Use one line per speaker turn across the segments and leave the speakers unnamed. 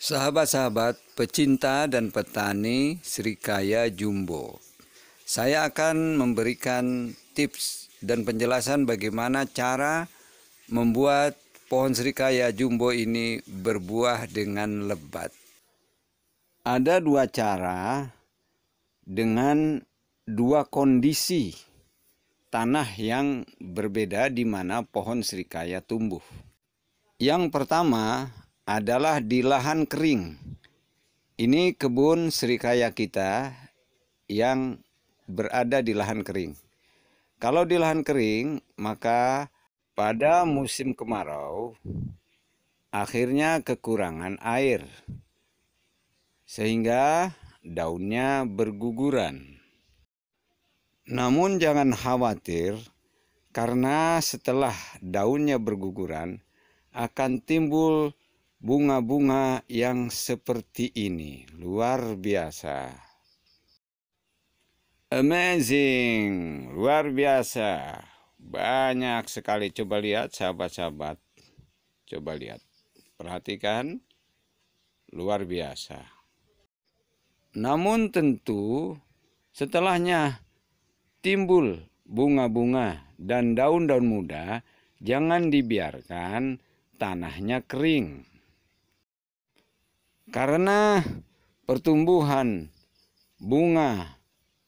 Sahabat-sahabat pecinta dan petani Srikaya Jumbo, saya akan memberikan tips dan penjelasan bagaimana cara membuat pohon Srikaya Jumbo ini berbuah dengan lebat. Ada dua cara dengan dua kondisi tanah yang berbeda di mana pohon Srikaya tumbuh. Yang pertama, adalah di lahan kering. Ini kebun serikaya kita yang berada di lahan kering. Kalau di lahan kering, maka pada musim kemarau akhirnya kekurangan air. Sehingga daunnya berguguran. Namun jangan khawatir karena setelah daunnya berguguran akan timbul bunga-bunga yang seperti ini. Luar biasa. Amazing, luar biasa. Banyak sekali coba lihat sahabat-sahabat. Coba lihat. Perhatikan. Luar biasa. Namun tentu setelahnya timbul bunga-bunga dan daun-daun muda, jangan dibiarkan tanahnya kering karena pertumbuhan bunga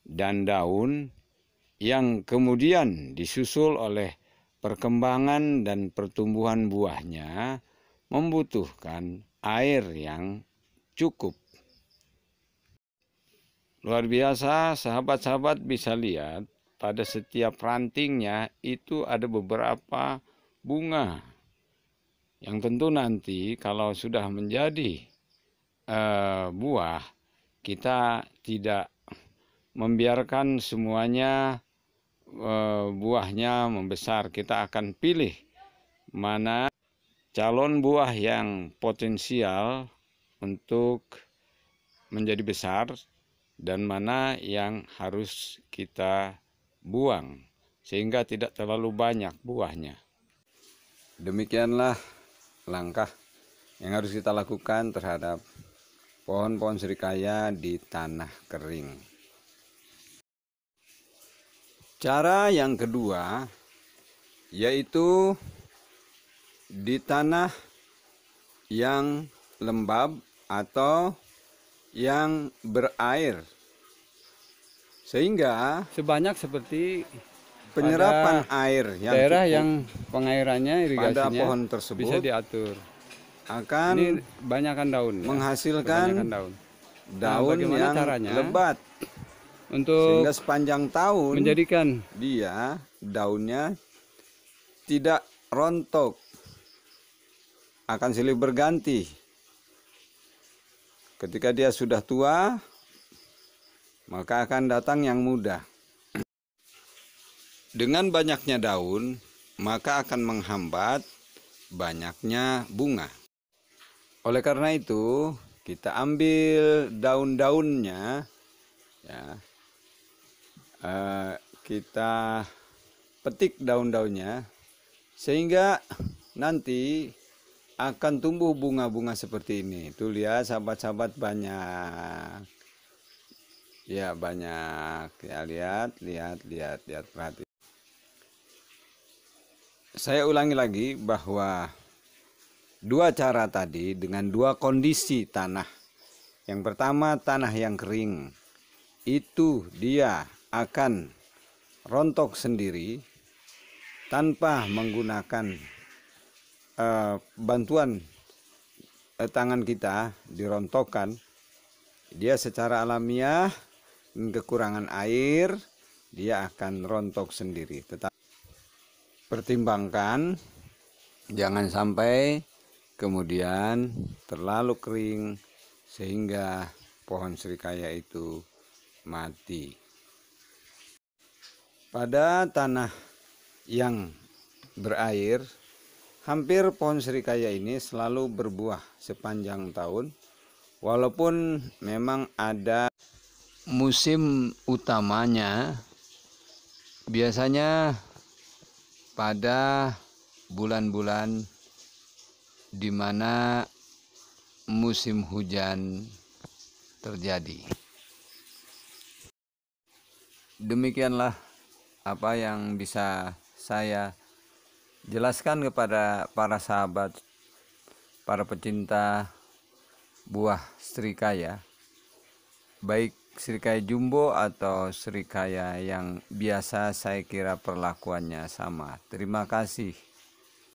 dan daun yang kemudian disusul oleh perkembangan dan pertumbuhan buahnya membutuhkan air yang cukup. Luar biasa, sahabat-sahabat bisa lihat pada setiap rantingnya itu ada beberapa bunga yang tentu nanti kalau sudah menjadi uh, buah kita tidak membiarkan semuanya uh, buahnya membesar kita akan pilih mana calon buah yang potensial untuk menjadi besar dan mana yang harus kita buang sehingga tidak terlalu banyak buahnya. Demikianlah langkah yang harus kita lakukan terhadap pohon-pohon serikaya di tanah kering. Cara yang kedua yaitu di tanah yang lembab atau yang berair. Sehingga sebanyak seperti penyerapan air yang daerah cukup yang pengairannya irigasinya pada pohon tersebut bisa diatur akan ini banyakkan daun ya? menghasilkan ya, daun daun nah, yang caranya lebat untuk sehingga sepanjang tahun menjadikan dia daunnya tidak rontok akan silih berganti ketika dia sudah tua maka akan datang yang muda dengan banyaknya daun maka akan menghambat banyaknya bunga oleh karena itu, kita ambil daun-daunnya ya. E, kita petik daun-daunnya sehingga nanti akan tumbuh bunga-bunga seperti ini. Tuh lihat sahabat-sahabat banyak. Ya, banyak. Ya, lihat, lihat, lihat, lihat, perhati. Saya ulangi lagi bahwa dua cara tadi dengan dua kondisi tanah. Yang pertama, tanah yang kering itu dia akan rontok sendiri tanpa menggunakan uh, bantuan uh, tangan kita dirontokkan. Dia secara alamiah kekurangan air, dia akan rontok sendiri. Tetap pertimbangkan jangan sampai kemudian terlalu kering sehingga pohon serikaya itu mati. Pada tanah yang berair, hampir pohon serikaya ini selalu berbuah sepanjang tahun, walaupun memang ada musim utamanya biasanya pada bulan-bulan di mana musim hujan terjadi. Demikianlah apa yang bisa saya jelaskan kepada para sahabat, para pecinta buah serikaya, baik serikaya jumbo atau serikaya yang biasa saya kira perlakuannya sama. Terima kasih.